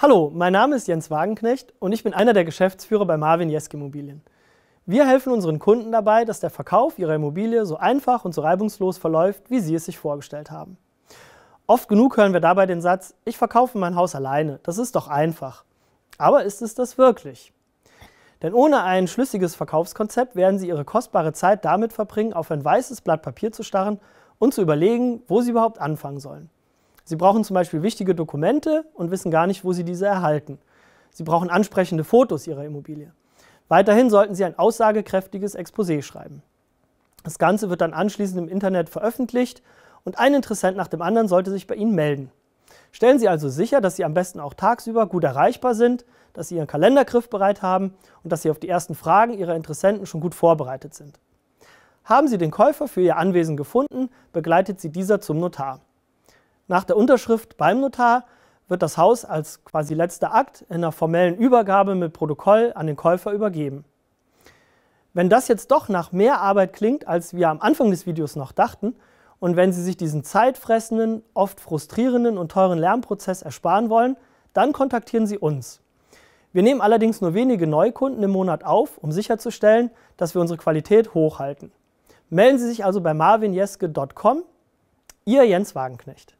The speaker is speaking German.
Hallo, mein Name ist Jens Wagenknecht und ich bin einer der Geschäftsführer bei Marvin Jesk Immobilien. Wir helfen unseren Kunden dabei, dass der Verkauf ihrer Immobilie so einfach und so reibungslos verläuft, wie sie es sich vorgestellt haben. Oft genug hören wir dabei den Satz, ich verkaufe mein Haus alleine, das ist doch einfach. Aber ist es das wirklich? Denn ohne ein schlüssiges Verkaufskonzept werden Sie Ihre kostbare Zeit damit verbringen, auf ein weißes Blatt Papier zu starren und zu überlegen, wo Sie überhaupt anfangen sollen. Sie brauchen zum Beispiel wichtige Dokumente und wissen gar nicht, wo Sie diese erhalten. Sie brauchen ansprechende Fotos Ihrer Immobilie. Weiterhin sollten Sie ein aussagekräftiges Exposé schreiben. Das Ganze wird dann anschließend im Internet veröffentlicht und ein Interessent nach dem anderen sollte sich bei Ihnen melden. Stellen Sie also sicher, dass Sie am besten auch tagsüber gut erreichbar sind, dass Sie Ihren Kalendergriff bereit haben und dass Sie auf die ersten Fragen Ihrer Interessenten schon gut vorbereitet sind. Haben Sie den Käufer für Ihr Anwesen gefunden, begleitet Sie dieser zum Notar. Nach der Unterschrift beim Notar wird das Haus als quasi letzter Akt in einer formellen Übergabe mit Protokoll an den Käufer übergeben. Wenn das jetzt doch nach mehr Arbeit klingt, als wir am Anfang des Videos noch dachten, und wenn Sie sich diesen zeitfressenden, oft frustrierenden und teuren Lernprozess ersparen wollen, dann kontaktieren Sie uns. Wir nehmen allerdings nur wenige Neukunden im Monat auf, um sicherzustellen, dass wir unsere Qualität hochhalten. Melden Sie sich also bei marvinjeske.com, Ihr Jens Wagenknecht.